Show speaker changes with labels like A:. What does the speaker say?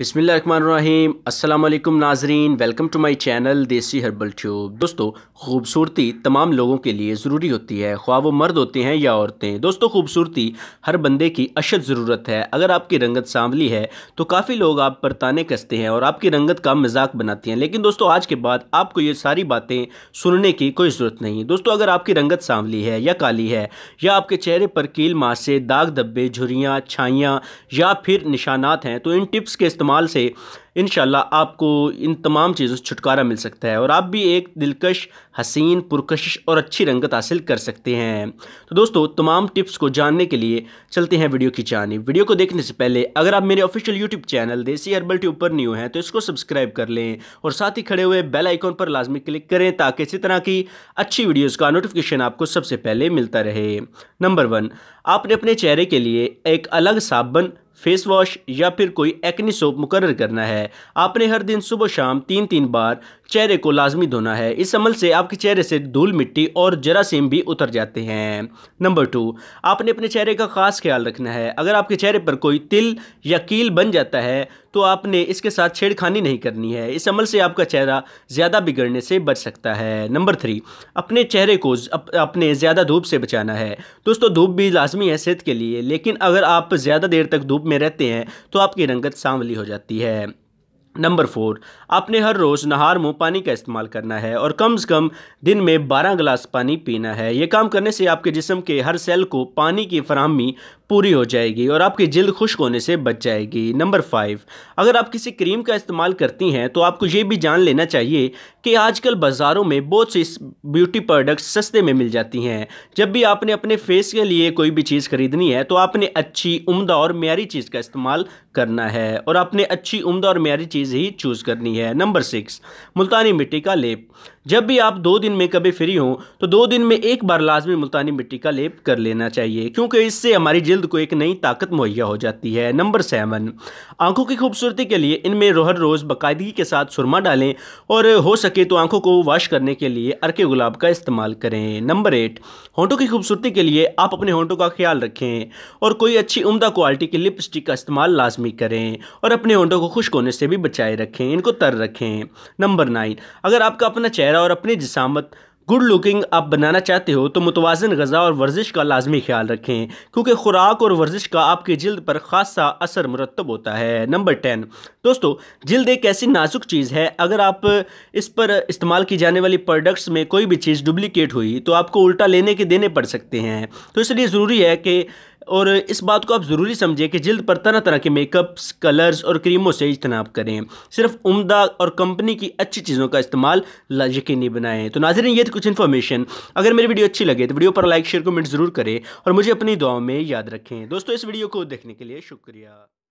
A: बिसमीम् अल्लाम नाजरीन welcome to my channel Desi herbal tube दोस्तों खूबसूरती तमाम लोगों के लिए ज़रूरी होती है ख्वा वो मर्द होते हैं या औरतें दोस्तों खूबसूरती हर बंदे की अशद ज़रूरत है अगर आपकी रंगत सांवली है तो काफ़ी लोग आप पर ताने कसते हैं और आपकी रंगत का मजाक बनाती हैं लेकिन दोस्तों आज के बाद आपको ये सारी बातें सुनने की कोई ज़रूरत नहीं दोस्तों अगर आपकी रंगत सांवली है या काली है या आपके चेहरे पर कील मासे दाग धब्बे झुरियाँ छाइयाँ या फिर निशानात हैं तो इन टिप्स के इस्तेमाल से इन आपको इन तमाम चीज़ों से छुटकारा मिल सकता है और आप भी एक दिलकश हसीन पुरकशिश और अच्छी रंगत हासिल कर सकते हैं तो दोस्तों तमाम टिप्स को जानने के लिए चलते हैं वीडियो की जानी वीडियो को देखने से पहले अगर आप मेरे official YouTube channel Desi herbal tube पर न्यू हैं तो इसको सब्सक्राइब कर लें और साथ ही खड़े हुए बेल आइकॉन पर लाजमी क्लिक करें ताकि इसी तरह की अच्छी वीडियोज़ का नोटिफिकेशन आपको सबसे पहले मिलता रहे नंबर वन आपने अपने चेहरे के लिए एक अलग साबन फेस वॉश या फिर कोई एक्नी सोप मुकर करना है आपने हर दिन सुबह शाम तीन तीन बार चेहरे को लाजमी धोना है इस अमल से आपके चेहरे से धूल मिट्टी और जरासीम भी उतर जाते हैं नंबर टू आपने अपने चेहरे का खास ख्याल रखना है अगर आपके चेहरे पर कोई तिल या कील बन जाता है तो आपने इसके साथ छेड़खानी नहीं करनी है इस अमल से आपका चेहरा ज़्यादा बिगड़ने से बच सकता है नंबर थ्री अपने चेहरे को अप, अपने ज़्यादा धूप से बचाना है दोस्तों धूप भी लाजमी है सेहत के लिए लेकिन अगर आप ज़्यादा देर तक धूप में रहते हैं तो आपकी रंगत सांवली हो जाती है नंबर फोर आपने हर रोज़ नहार मुँह पानी का इस्तेमाल करना है और कम से कम दिन में 12 गिलास पानी पीना है ये काम करने से आपके जिसम के हर सेल को पानी की फरहमी पूरी हो जाएगी और आपकी जल्द खुश्क होने से बच जाएगी नंबर फाइव अगर आप किसी क्रीम का इस्तेमाल करती हैं तो आपको ये भी जान लेना चाहिए कि आजकल बाज़ारों में बहुत सी ब्यूटी प्रोडक्ट्स सस्ते में मिल जाती हैं जब भी आपने अपने फेस के लिए कोई भी चीज़ ख़रीदनी है तो आपने अच्छी उमदा और म्यारी चीज़ का इस्तेमाल करना है और आपने अच्छी उमदा और म्यारी चीज़ चीज़ ही चूज़ करनी है नंबर सिक्स मुल्तानी मिट्टी का लेप जब भी आप दो दिन में कभी फ्री हों तो दो दिन में एक बार लाजमी मुल्तानी मिट्टी का लेप कर लेना चाहिए क्योंकि इससे हमारी जल्द को एक नई ताकत मुहैया हो जाती है नंबर सेवन आंखों की खूबसूरती के लिए इनमें रोहर रोज़ बाकायदगी के साथ सुरमा डालें और हो सके तो आंखों को वॉश करने के लिए अरके गुलाब का इस्तेमाल करें नंबर एट होंटों की खूबसूरती के लिए आप अपने होंठों का ख्याल रखें और कोई अच्छी उमदा क्वालिटी की लिपस्टिक का इस्तेमाल लाजमी करें और अपने होंटों को खुश्क होने से भी बचाए रखें इनको तर रखें नंबर नाइन अगर आपका अपना चेहरा चेहरा और अपनी जिसामत गुड लुकिंग आप बनाना चाहते हो तो मुतवाजन गज़ा और वर्जिश का लाजमी ख्याल रखें क्योंकि खुराक और वर्जिश का आपकी जिल्द पर ख़ासा असर मुरतब होता है नंबर टेन दोस्तों जिल्द एक ऐसी नाजुक चीज़ है अगर आप इस पर इस्तेमाल की जाने वाली प्रोडक्ट्स में कोई भी चीज़ डुप्लिकेट हुई तो आपको उल्टा लेने के देने पड़ सकते हैं तो इसलिए ज़रूरी है कि और इस बात को आप ज़रूरी समझें कि जल्द पर तरह तरह के मेकअप्स कलर्स और क्रीमों से इजतनाब करें सिर्फ उमदा और कंपनी की अच्छी चीज़ों का इस्तेमाल यकीनी बनाएं तो नाजरन ये कुछ इन्फॉर्मेशन अगर मेरी वीडियो अच्छी लगे तो वीडियो पर लाइक शेयर कमेंट ज़रूर करें और मुझे अपनी दुआओं में याद रखें दोस्तों इस वीडियो को देखने के लिए शुक्रिया